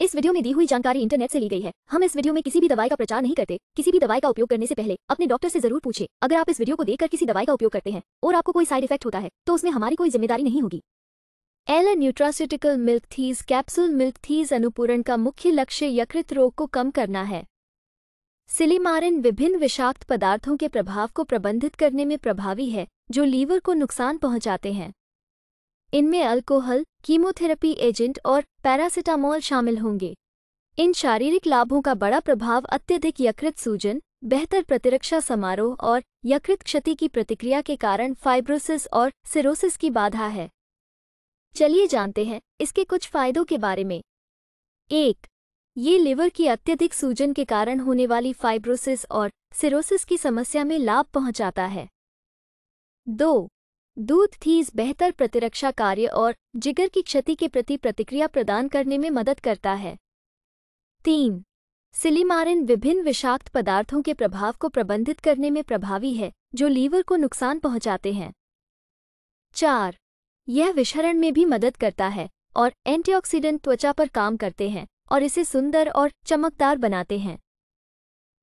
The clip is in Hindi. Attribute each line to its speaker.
Speaker 1: इस वीडियो में दी हुई जानकारी इंटरनेट से ली गई है हम इस वीडियो में किसी भी दवाई का प्रचार नहीं करते किसी भी दवाई का उपयोग करने से पहले अपने डॉक्टर से जरूर पूछे अगर आप इस वीडियो को देखकर किसी दवाई का उपयोग करते हैं और आपको कोई साइड इफेक्ट होता है तो उसमें हमारी कोई जिम्मेदारी नहीं होगी L nutraceutical milk thistle capsule milk thistle अनुपूरण का मुख्य लक्ष्य यकृत रोग को कम करना है सिलीमारिन विभिन्न विषाक्त पदार्थों के प्रभाव को प्रबंधित करने में प्रभावी है जो लीवर को नुकसान पहुंचाते हैं इनमें अल्कोहल कीमोथेरेपी एजेंट और पैरासिटामोल शामिल होंगे इन शारीरिक लाभों का बड़ा प्रभाव अत्यधिक यकृत सूजन बेहतर प्रतिरक्षा समारोह और यकृत क्षति की प्रतिक्रिया के कारण फाइब्रोसिस और सिरोसिस की बाधा है चलिए जानते हैं इसके कुछ फायदों के बारे में एक ये लिवर की अत्यधिक सूजन के कारण होने वाली फाइब्रोसिस और सिरोसिस की समस्या में लाभ पहुंचाता है दो दूध थीज बेहतर प्रतिरक्षा कार्य और जिगर की क्षति के प्रति प्रतिक्रिया प्रदान करने में मदद करता है तीन सिलीमारिन विभिन्न विषाक्त पदार्थों के प्रभाव को प्रबंधित करने में प्रभावी है जो लीवर को नुकसान पहुंचाते हैं चार यह विषहरण में भी मदद करता है और एंटीऑक्सीडेंट त्वचा पर काम करते हैं और इसे सुंदर और चमकदार बनाते हैं